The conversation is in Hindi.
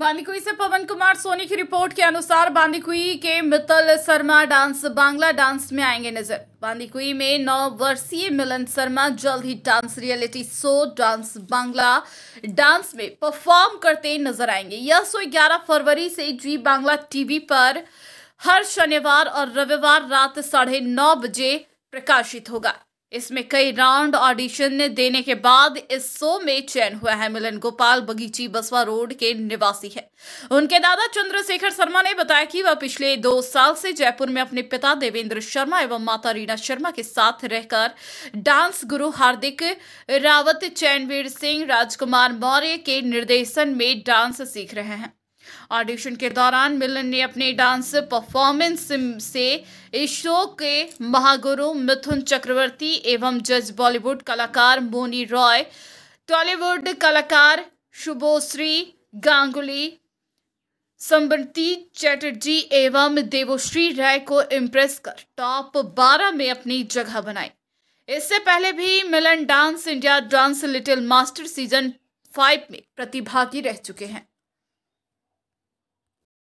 बांदीकुई से पवन कुमार सोनी की रिपोर्ट के अनुसार बांदीकुई के मित्तल शर्मा डांस बांग्ला डांस में आएंगे नजर बांदीकुई में नौ वर्षीय मिलन शर्मा जल्द ही dance reality show dance Bangla dance में परफॉर्म करते नजर आएंगे यह शो ग्यारह फरवरी से जी बांग्ला टीवी पर हर शनिवार और रविवार रात साढ़े नौ बजे प्रकाशित होगा इसमें कई राउंड ऑडिशन देने के बाद इस शो में चयन हुआ है मिलन गोपाल बगीची बसवा रोड के निवासी है उनके दादा चंद्रशेखर शर्मा ने बताया कि वह पिछले दो साल से जयपुर में अपने पिता देवेंद्र शर्मा एवं माता रीना शर्मा के साथ रहकर डांस गुरु हार्दिक रावत चैनवीर सिंह राजकुमार मौर्य के निर्देशन में डांस सीख रहे हैं ऑडिशन के दौरान मिलन ने अपने डांस परफॉर्मेंस से इस शो के महागुरु मिथुन चक्रवर्ती एवं जज बॉलीवुड कलाकार मोनी रॉय टॉलीवुड कलाकार शुभोश्री गांगुली समृति चैटर्जी एवं देवोश्री राय को इम्प्रेस कर टॉप 12 में अपनी जगह बनाई इससे पहले भी Milan dance India dance little master season five में प्रतिभागी रह चुके हैं